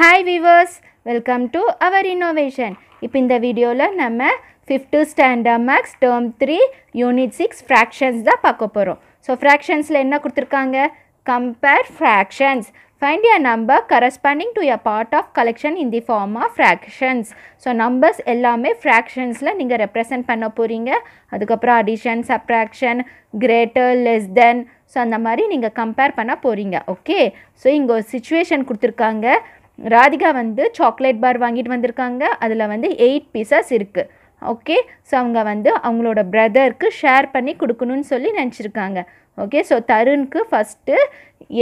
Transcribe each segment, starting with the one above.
Hi viewers welcome to our innovation இப்போ இந்த வீடியோவில் நம்ம fifth standard maths term three unit six fractions தான் பார்க்க போகிறோம் ஸோ ஃப்ராக்ஷன்ஸில் என்ன கொடுத்துருக்காங்க compare fractions find a number corresponding to a part of collection in the form of fractions so numbers எல்லாமே ஃப்ராக்ஷன்ஸில் நீங்கள் ரெப்ரசன்ட் பண்ண போகிறீங்க அதுக்கப்புறம் addition subtraction greater less than so அந்த மாதிரி நீங்கள் கம்பேர் பண்ண போகிறீங்க ஓகே ஸோ இங்கே ஒரு சுச்சுவேஷன் கொடுத்துருக்காங்க ராதிகா வந்து சாக்லேட் பார் வாங்கிட்டு வந்திருக்காங்க அதில் வந்து எயிட் பீஸஸ் இருக்குது ஓகே ஸோ அவங்க வந்து அவங்களோட பிரதருக்கு ஷேர் பண்ணி கொடுக்கணும்னு சொல்லி நினச்சிருக்காங்க ஓகே ஸோ தருண்க்கு ஃபஸ்ட்டு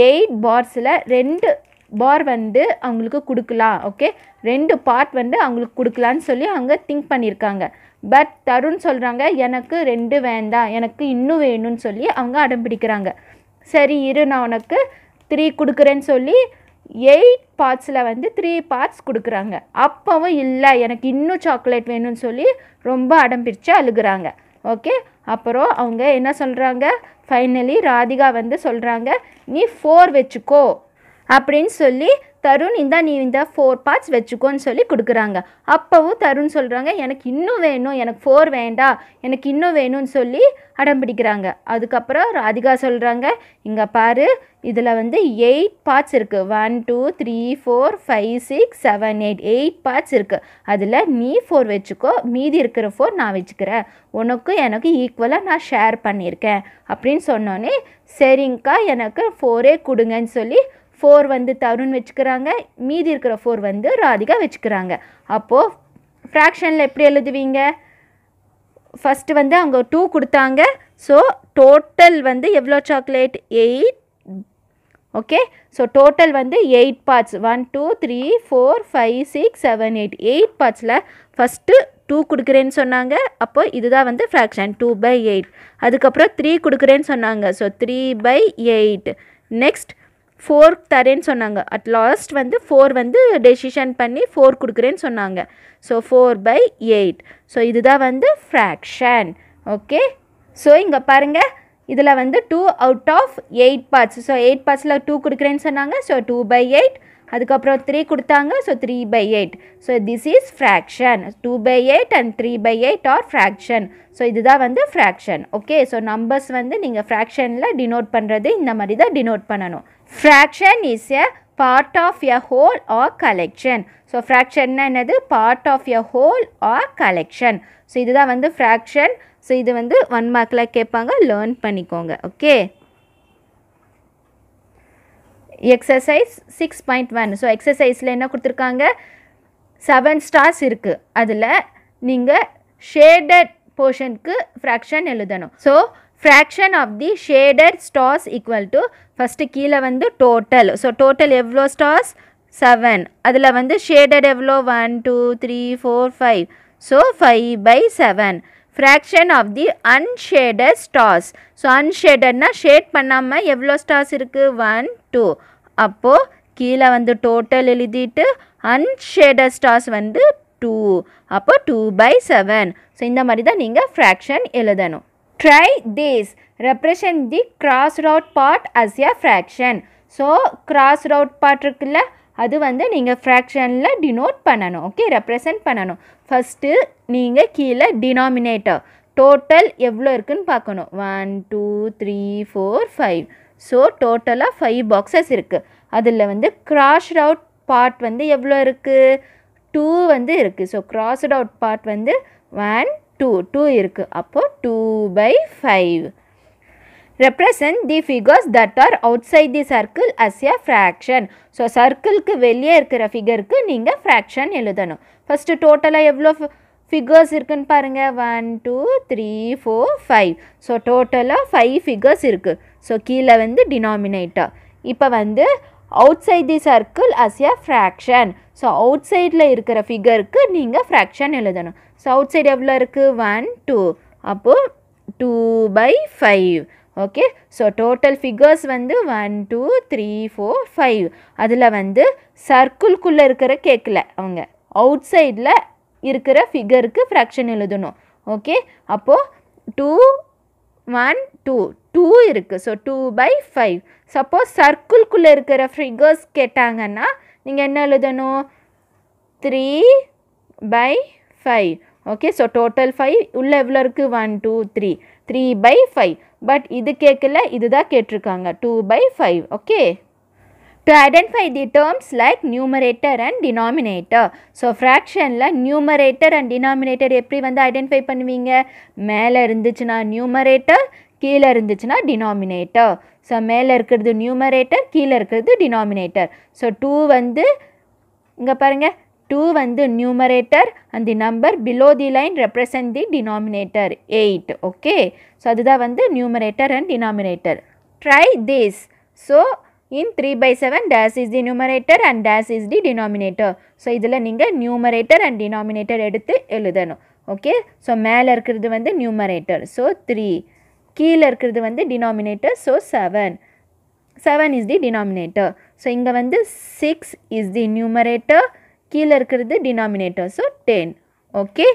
எயிட் பார்ஸில் ரெண்டு பார் வந்து அவங்களுக்கு கொடுக்கலாம் ஓகே ரெண்டு பார்ட் வந்து அவங்களுக்கு கொடுக்கலான்னு சொல்லி அவங்க திங்க் பண்ணியிருக்காங்க பட் தருண் சொல்கிறாங்க எனக்கு ரெண்டு வேண்டாம் எனக்கு இன்னும் வேணும்னு சொல்லி அவங்க அடம் பிடிக்கிறாங்க சரி இரு நான் உனக்கு த்ரீ கொடுக்குறேன்னு சொல்லி எயிட் பார்ட்ஸில் வந்து த்ரீ பார்ட்ஸ் கொடுக்குறாங்க அப்போவும் இல்லை எனக்கு இன்னும் சாக்லேட் வேணும்னு சொல்லி ரொம்ப அடம்பிடிச்சு அழுகுறாங்க ஓகே அப்புறம் அவங்க என்ன சொல்கிறாங்க ஃபைனலி ராதிகா வந்து சொல்கிறாங்க நீ ஃபோர் வச்சுக்கோ அப்படின்னு சொல்லி தருண் இந்த நீ இந்த ஃபோர் பார்ட்ஸ் வச்சுக்கோன்னு சொல்லி கொடுக்குறாங்க அப்போவும் தருண் சொல்கிறாங்க எனக்கு இன்னும் வேணும் எனக்கு ஃபோர் வேண்டாம் எனக்கு இன்னும் வேணும்னு சொல்லி அடம் பிடிக்கிறாங்க அதுக்கப்புறம் ராதிகா சொல்கிறாங்க இங்கே பாரு இதில் வந்து எயிட் பார்ட்ஸ் இருக்குது one two three four five six seven eight eight parts இருக்குது அதில் நீ ஃபோர் வச்சுக்கோ மீதி இருக்கிற ஃபோர் நான் வச்சுக்கிறேன் உனக்கும் எனக்கு ஈக்குவலாக நான் ஷேர் பண்ணியிருக்கேன் அப்படின்னு சொன்னோன்னே சரிங்க்கா எனக்கு ஃபோரே கொடுங்கன்னு சொல்லி ஃபோர் வந்து தருண் வச்சுக்கிறாங்க மீதி இருக்கிற ஃபோர் வந்து ராதிகா வச்சுக்கிறாங்க அப்போது ஃப்ராக்ஷனில் எப்படி எழுதுவீங்க ஃபஸ்ட்டு வந்து அவங்க டூ கொடுத்தாங்க ஸோ டோட்டல் வந்து எவ்வளோ chocolate eight okay so total வந்து eight parts one two three four five six seven eight எயிட் பார்ட்ஸில் ஃபஸ்ட்டு டூ கொடுக்குறேன்னு சொன்னாங்க அப்போ இதுதான் வந்து ஃப்ராக்ஷன் டூ பை எயிட் அதுக்கப்புறம் த்ரீ கொடுக்குறேன்னு சொன்னாங்க so three by eight next four தரேன்னு சொன்னாங்க அட் லாஸ்ட் வந்து ஃபோர் வந்து டெசிஷன் பண்ணி ஃபோர் கொடுக்குறேன்னு சொன்னாங்க so four by eight so இதுதான் வந்து ஃப்ராக்ஷன் ஓகே ஸோ இங்கே பாருங்கள் இதில் வந்து two out of eight parts so eight பார்ட்ஸில் டூ கொடுக்குறேன்னு சொன்னாங்க ஸோ டூ பை எயிட் அதுக்கப்புறம் த்ரீ கொடுத்தாங்க so three by eight so this is fraction two by eight and three by eight are fraction so இதுதான் வந்து fraction okay so numbers வந்து நீங்கள் ஃப்ராக்ஷனில் டினோட் பண்ணுறது இந்த மாதிரி தான் டினோட் பண்ணணும் fraction is a part of a whole or collection so ஃப்ராக்ஷன்னா என்னது part of a whole or collection so இதுதான் வந்து ஃப்ராக்ஷன் ஸோ இது வந்து ஒன் மார்க்கில் கேட்பாங்க லேர்ன் பண்ணிக்கோங்க okay exercise six point one so எக்ஸசைஸில் என்ன கொடுத்துருக்காங்க செவன் ஸ்டார்ஸ் இருக்குது அதில் நீங்கள் ஷேடட் போர்ஷனுக்கு ஃப்ராக்ஷன் எழுதணும் so fraction of the shaded stars equal to first கீழே வந்து டோட்டல் ஸோ டோட்டல் எவ்வளோ ஸ்டார்ஸ் செவன் அதில் வந்து ஷேடட் எவ்வளோ one two three four five so five by seven fraction of the unshaded stars so அன்ஷேடட்னா shade பண்ணாமல் எவ்வளோ stars இருக்குது ஒன் டூ அப்போது கீழே வந்து டோட்டல் எழுதிட்டு அன்ஷேடட் ஸ்டார்ஸ் வந்து டூ அப்போ டூ பை செவன் ஸோ இந்த மாதிரி தான் நீங்கள் ஃப்ராக்ஷன் எழுதணும் try this represent the cross route part as a fraction so cross route part இருக்குல்ல அது வந்து நீங்கள் ஃப்ராக்ஷனில் டினோட் பண்ணணும் ஓகே ரெப்ரசன்ட் பண்ணணும் ஃபஸ்ட்டு நீங்கள் கீழே டினாமினேட்டர் டோட்டல் எவ்வளோ இருக்குன்னு பார்க்கணும் one two three four five so டோட்டலாக ஃபைவ் பாக்ஸஸ் இருக்குது அதில் வந்து கிராஷ் அவுட் பார்ட் வந்து எவ்வளோ இருக்குது டூ வந்து இருக்குது ஸோ கிராஸ்ட் அவுட் பார்ட் வந்து ஒன் டூ டூ இருக்குது அப்போது two by five represent the figures that are outside the circle as a fraction so சர்க்கிளுக்கு வெளியே இருக்கிற ஃபிகருக்கு நீங்கள் ஃப்ராக்ஷன் எழுதணும் ஃபஸ்ட்டு டோட்டலாக எவ்வளோ ஃபிகர்ஸ் இருக்குன்னு பாருங்கள் one two three four five so டோட்டலாக ஃபைவ் ஃபிகர்ஸ் இருக்குது ஸோ கீழே வந்து டினாமினேட்டாக இப்போ வந்து outside the circle as a fraction so out சைடில் இருக்கிற ஃபிகருக்கு நீங்கள் ஃப்ராக்ஷன் எழுதணும் ஸோ அவுட் சைடு எவ்வளோ இருக்குது ஒன் டூ அப்போது two by five okay so total figures வந்து one two three four five அதில் வந்து சர்க்கிள்குள்ளே இருக்கிற கேட்கல அவங்க அவுட் சைடில் இருக்கிற ஃபிகருக்கு ஃப்ராக்ஷன் எழுதணும் ஓகே அப்போது டூ ஒன் டூ டூ இருக்குது so two by five suppose சர்க்கிள்குள்ளே இருக்கிற ஃபிகர்ஸ் கேட்டாங்கன்னா நீங்கள் என்ன எழுதணும் three by five okay so total five உள்ளே எவ்வளோ இருக்குது one two three three by five but இது கேட்கல இதுதான் கேட்டிருக்காங்க two by five okay to identify the terms like numerator and denominator so ஃப்ராக்ஷனில் நியூமரேட்டர் அண்ட் டினாமினேட்டர் எப்படி வந்து ஐடென்டிஃபை பண்ணுவீங்க மேலே இருந்துச்சுன்னா நியூமரேட்டர் கீழே இருந்துச்சுன்னா டினாமினேட்டர் ஸோ மேலே இருக்கிறது நியூமரேட்டர் கீழே இருக்கிறது டினாமினேட்டர் ஸோ டூ வந்து இங்கே பாருங்கள் டூ வந்து numerator and the number below the line represent the denominator eight okay so அதுதான் வந்து numerator and denominator try this so in three by seven days is the numerator and days is the denominator so இதில் நீங்கள் numerator and denominator எடுத்து எழுதணும் okay so மேலே இருக்கிறது வந்து numerator so three கீழே இருக்கிறது வந்து denominator so seven seven is the denominator so இங்கே வந்து சிக்ஸ் இஸ் தி நியூமரேட்டர் கீழே இருக்கிறது denominator so ten okay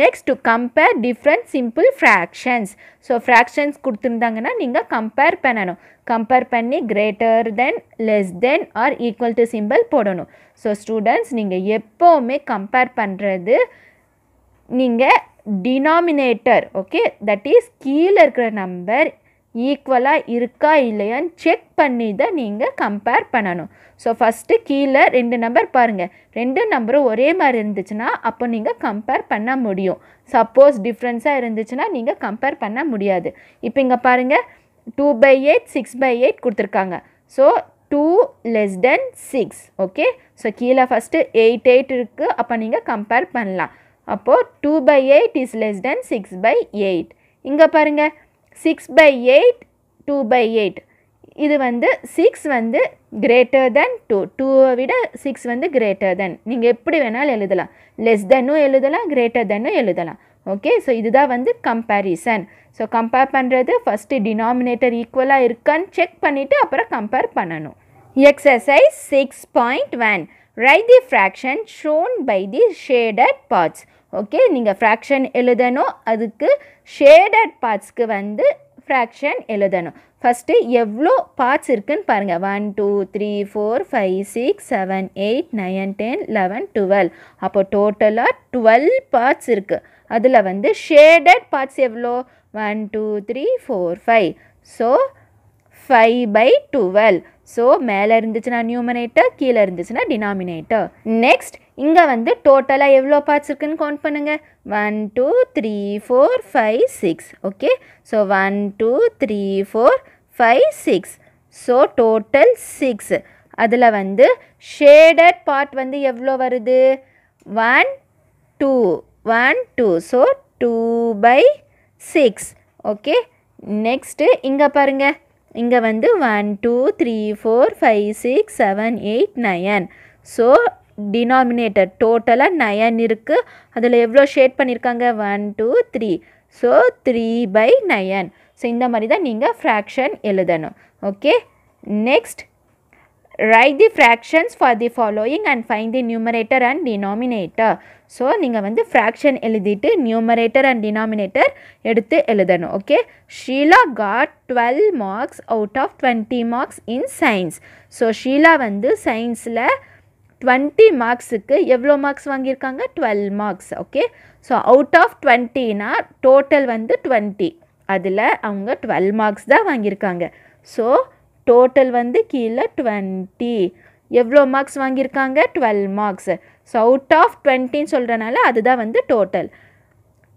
next to compare different simple fractions so fractions கொடுத்துருந்தாங்கன்னா நீங்கள் கம்பேர் பண்ணணும் கம்பேர் பண்ணி greater than less than or equal to symbol போடணும் so students நீங்கள் எப்போவுமே கம்பேர் பண்ணுறது நீங்கள் டினாமினேட்டர் ஓகே தட் இஸ் கீழே இருக்கிற நம்பர் ஈக்குவலாக இருக்கா இல்லையான்னு செக் பண்ணி தான் நீங்கள் கம்பேர் பண்ணணும் ஸோ ஃபஸ்ட்டு கீழே ரெண்டு நம்பர் பாருங்கள் ரெண்டு நம்பரும் ஒரே மாதிரி இருந்துச்சுன்னா அப்போ நீங்கள் கம்பேர் பண்ண முடியும் சப்போஸ் டிஃப்ரென்ஸாக இருந்துச்சுன்னா நீங்கள் கம்பேர் பண்ண முடியாது இப்போ இங்கே பாருங்கள் two by eight six by eight கொடுத்துருக்காங்க so two less than six okay so கீழே ஃபஸ்ட்டு எயிட் எயிட் இருக்குது அப்போ நீங்கள் கம்பேர் பண்ணலாம் அப்போது two by eight is less than six by eight இங்கே பருங்க six by eight two by eight இது வந்து சிக்ஸ் வந்து greater தென் டூ டூவை விட சிக்ஸ் வந்து greater தென் நீங்கள் எப்படி வேணாலும் எழுதலாம் லெஸ் than எழுதலாம் எல்லுதலா தென்னும் எழுதலாம் ஓகே ஸோ இதுதான் வந்து கம்பேரிசன் ஸோ கம்பேர் பண்ணுறது compare டினாமினேட்டர் ஈக்குவலாக இருக்கான்னு செக் பண்ணிவிட்டு அப்புறம் கம்பேர் பண்ணணும் exercise six point one write the fraction shown by the shaded parts okay நீங்கள் ஃப்ராக்ஷன் எழுதணும் அதுக்கு ஷேடட் பார்ட்ஸ்க்கு வந்து ஃப்ராக்ஷன் எழுதணும் ஃபஸ்ட்டு எவ்வளோ பார்ட்ஸ் இருக்குன்னு பாருங்கள் one two three four five six seven eight nine ten eleven twelve அப்போது டோட்டலாக டுவெல் பார்ட்ஸ் இருக்குது அதில் வந்து ஷேடட் பார்ட்ஸ் எவ்வளோ one two three four five so five by twelve so மேலே இருந்துச்சுன்னா நியூமனேட்டர் கீழே இருந்துச்சுன்னா டினாமினேட்டர் நெக்ஸ்ட் இங்கே வந்து டோட்டலாக எவ்வளோ பார்ட்ஸ் இருக்குன்னு கவுண்ட் பண்ணுங்கள் one two three four five six okay so one two three four five six so total six அதில் வந்து ஷேடட் பார்ட் வந்து எவ்வளோ வருது one two one two so two by six okay next இங்கே பாருங்கள் இங்கே வந்து one two three four five six seven eight nine so denominator டோட்டலாக நயன் இருக்குது அதில் எவ்வளோ ஷேட் பண்ணியிருக்காங்க one two three so three by nine ஸோ இந்த மாதிரி தான் நீங்கள் ஃப்ராக்ஷன் எழுதணும் okay next write the fractions for the following and find the numerator and denominator. So நீங்கள் வந்து ஃப்ராக்ஷன் எல்லுதிட்டு நியூமரேட்டர் அண்ட் டினாமினேட்டர் எடுத்து எழுதணும் okay Sheila got twelve marks out of twenty marks in science so Sheila வந்து சயின்ஸில் twenty மார்க்ஸுக்கு எவ்வளோ marks வாங்கியிருக்காங்க twelve marks okay so out of நா, டோட்டல் வந்து 20. அதில் அவங்க டுவெல் மார்க்ஸ் தான் வாங்கியிருக்காங்க ஸோ டோட்டல் வந்து கீழே டுவெண்ட்டி எவ்வளோ மார்க்ஸ் வாங்கியிருக்காங்க twelve marks so out of டுவெண்ட்டின்னு சொல்கிறனால அதுதான் வந்து டோட்டல்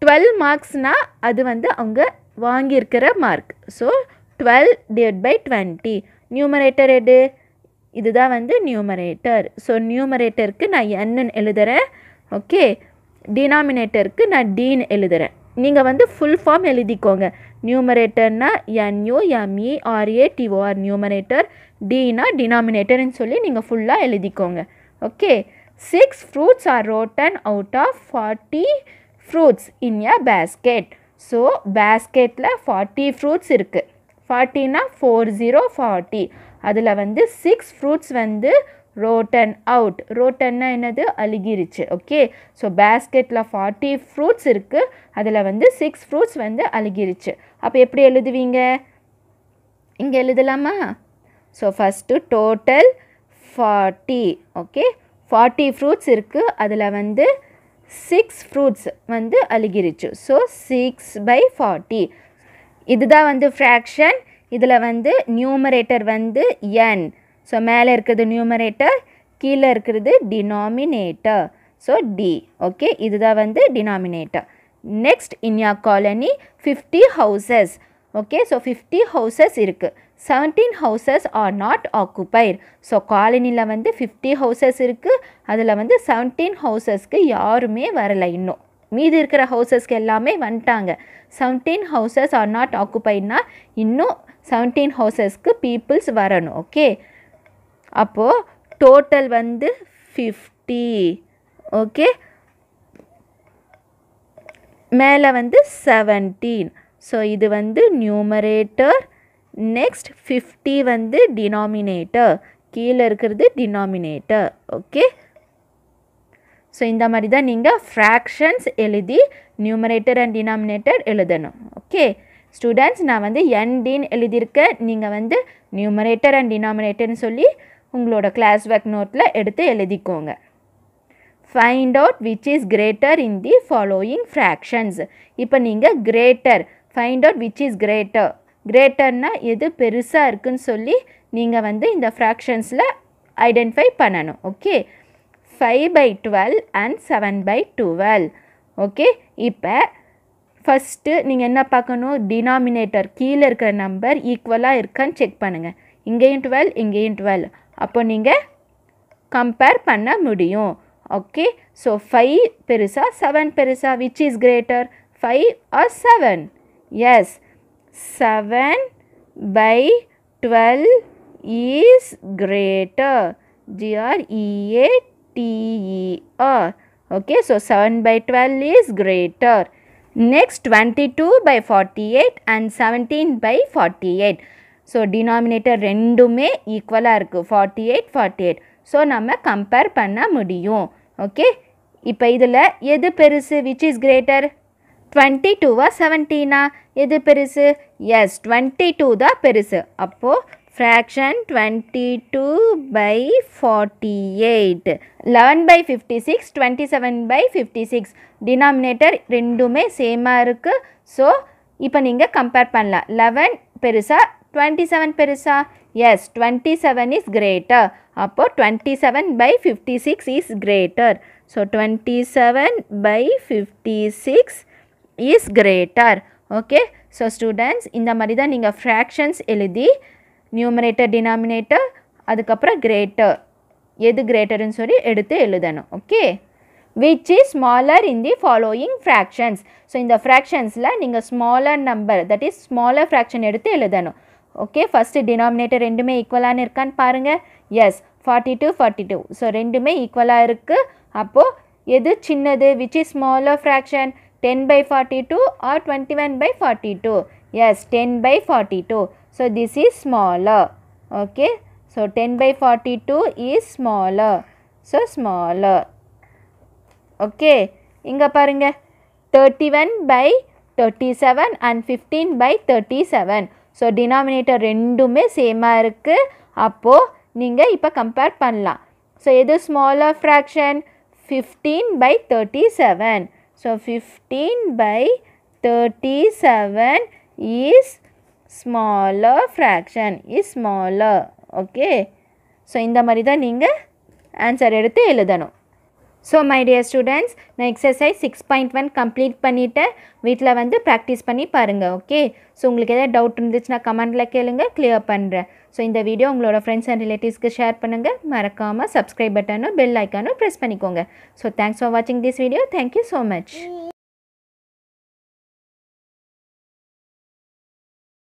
டுவெல் மார்க்ஸ்னால் அது வந்து அவங்க வாங்கியிருக்கிற mark so twelve divide by twenty numerator எடு இதுதான் வந்து நியூமரேட்டர் ஸோ நியூமரேட்டருக்கு நான் என்னன்னு எழுதுகிறேன் ஓகே டினாமினேட்டருக்கு நான் டீன்னு எழுதுகிறேன் நீங்கள் வந்து ஃபுல் ஃபார்ம் எழுதிக்கோங்க நியூமரேட்டர்னா என்யூ எம்இ டிஓஆர் நியூமரேட்டர் டினா டினாமினேட்டர்னு சொல்லி நீங்கள் ஃபுல்லாக எழுதிக்கோங்க okay six fruits are rotten out of forty fruits in a basket so பேஸ்கெட்டில் ஃபார்ட்டி ஃப்ரூட்ஸ் இருக்குது ஃபார்ட்டினா ஃபோர் ஜீரோ ஃபார்ட்டி அதில் வந்து சிக்ஸ் ஃப்ரூட்ஸ் வந்து ரோட்டன் அவுட் ரோட்டன்னா என்னது அழுகிருச்சு ஓகே ஸோ பேஸ்கெட்டில் ஃபார்ட்டி ஃப்ரூட்ஸ் இருக்குது அதில் வந்து சிக்ஸ் ஃப்ரூட்ஸ் வந்து அழுகிருச்சு அப்போ எப்படி எழுதுவீங்க இங்கே எழுதலாமா so first total forty okay forty fruits இருக்குது அதில் வந்து சிக்ஸ் ஃப்ரூட்ஸ் வந்து அழுகிருச்சு ஸோ சிக்ஸ் பை ஃபார்ட்டி இதுதான் வந்து ஃப்ராக்ஷன் இதில் வந்து நியூமரேட்டர் வந்து என் ஸோ மேலே இருக்கிறது நியூமரேட்டர் கீழே இருக்கிறது டினாமினேட்டர் ஸோ டி ஓகே இதுதான் வந்து denominator next in a colony fifty houses okay so fifty houses இருக்குது seventeen houses are not occupied so காலனியில் வந்து ஃபிஃப்டி ஹவுசஸ் இருக்குது அதில் வந்து செவன்டீன் ஹவுசஸ்க்கு யாருமே வரலை இன்னும் மீதி இருக்கிற ஹவுசஸ்க்கு எல்லாமே வந்துட்டாங்க செவன்டீன் ஹவுசஸ் ஆர் நாட் ஆக்குபைட்னா இன்னும் செவன்டீன் ஹவுசஸ்க்கு பீப்புள்ஸ் வரணும் ஓகே அப்போது டோட்டல் வந்து ஃபிஃப்டி ஓகே மேலே வந்து செவன்டீன் ஸோ இது வந்து நியூமரேட்டர் நெக்ஸ்ட் ஃபிஃப்டி வந்து டினாமினேட்டர் கீழே இருக்கிறது டினாமினேட்டர் ஓகே ஸோ இந்த மாதிரி தான் நீங்கள் ஃப்ராக்ஷன்ஸ் எழுதி நியூமரேட்டர் அண்ட் டினாமினேட்டர் எழுதணும் ஓகே ஸ்டூடெண்ட்ஸ் நான் வந்து என் டீன் எழுதியிருக்கேன் நீங்கள் வந்து நியூமரேட்டர் அண்ட் டினாமினேட்டர்னு சொல்லி உங்களோட கிளாஸ் ஒர்க் நோட்டில் எடுத்து எழுதிக்கோங்க find out which is greater in the following fractions இப்போ நீங்கள் greater find out which is greater கிரேட்டர்னால் எது பெருசாக இருக்குன்னு சொல்லி நீங்கள் வந்து இந்த ஃப்ராக்ஷன்ஸில் ஐடென்டிஃபை பண்ணணும் okay five by twelve and seven by twelve okay இப்போ ஃபஸ்ட்டு நீங்கள் என்ன பார்க்கணும் டினாமினேட்டர் கீழே இருக்கிற நம்பர் ஈக்குவலாக இருக்கான்னு செக் பண்ணுங்கள் இங்கேயும் டுவெல் இங்கேயும் டுவெல் अगर पड़ मु ओके फैसा सेवन परेसा विच इज ग्रेटर फैर सेवन यवन by is greater G R E T R okay so seven by twelve is greater next twenty two by forty eight and seventy by forty eight so denominator ரெண்டுமே ஈக்குவலாக இருக்குது forty eight forty eight so நம்ம compare பண்ண முடியும் okay இப்போ இதில் எது பெருசு விச் இஸ் கிரேட்டர் டுவெண்ட்டி டூவா செவன்டீனா எது பெருசு எஸ் டுவெண்ட்டி டூ தான் பெருசு அப்போது fraction twenty two by forty eight eleven by fifty six twenty seven by fifty six denominator ரெண்டுமே சேமாக இருக்குது ஸோ இப்போ நீங்கள் கம்பேர் பண்ணலாம் லெவன் பெருசாக டுவெண்ட்டி செவன் பெருசா yes twenty seven is greater அப்போது twenty seven by fifty six is greater so twenty seven by fifty six is greater okay so students இந்த மாதிரி தான் நீங்கள் ஃப்ராக்ஷன்ஸ் எழுதி நியூமரேட்டர் டினாமினேட்டர் அதுக்கப்புறம் கிரேட்டர் எது கிரேட்டர்னு சொல்லி எடுத்து எழுதணும் okay which is smaller in the following fractions so இந்த ஃப்ராக்ஷன்ஸில் நீங்கள் smaller number that is smaller fraction எடுத்து எழுதணும் ஓகே ஃபஸ்ட்டு டினாமினேட்டர் ரெண்டுமே ஈக்குவலான இருக்கான்னு பாருங்கள் yes forty two forty two so ரெண்டுமே ஈக்குவலாக இருக்குது அப்போது எது சின்னது which is smaller fraction ten by forty two or twenty one by forty two yes ten by forty two so this is smaller okay so ten by forty two is smaller so smaller okay இங்கே பாருங்கள் thirty one by thirty seven and fifteen by thirty seven so denominator ரெண்டுமே சேமாக இருக்குது அப்போது நீங்கள் இப்போ compare பண்ணலாம் so எது smaller fraction fifteen by thirty seven so fifteen by thirty seven is smaller fraction is smaller okay so இந்த மாதிரி தான் நீங்கள் ஆன்சர் எடுத்து எழுதணும் ஸோ மை டியர் ஸ்டூடெண்ட்ஸ் நான் exercise six point one complete பண்ணிவிட்டு வீட்டில் வந்து ப்ராக்டிஸ் பண்ணி பாருங்கள் ஓகே ஸோ உங்களுக்கு எதாவது டவுட் இருந்துச்சுன்னா கமெண்ட்டில் கேளுங்க கிளியர் பண்ணுறேன் ஸோ இந்த வீடியோ உங்களோட ஃப்ரெண்ட்ஸ் அண்ட் ரிலேட்டிவ்ஸ்க்கு ஷேர் பண்ணுங்கள் மறக்காமல் சப்ஸ்கிரைப் பட்டனும் பெல் ஐக்கானும் ப்ரெஸ் பண்ணிக்கோங்க ஸோ தேங்க்ஸ் ஃபார் வாட்சிங் this video thank you so much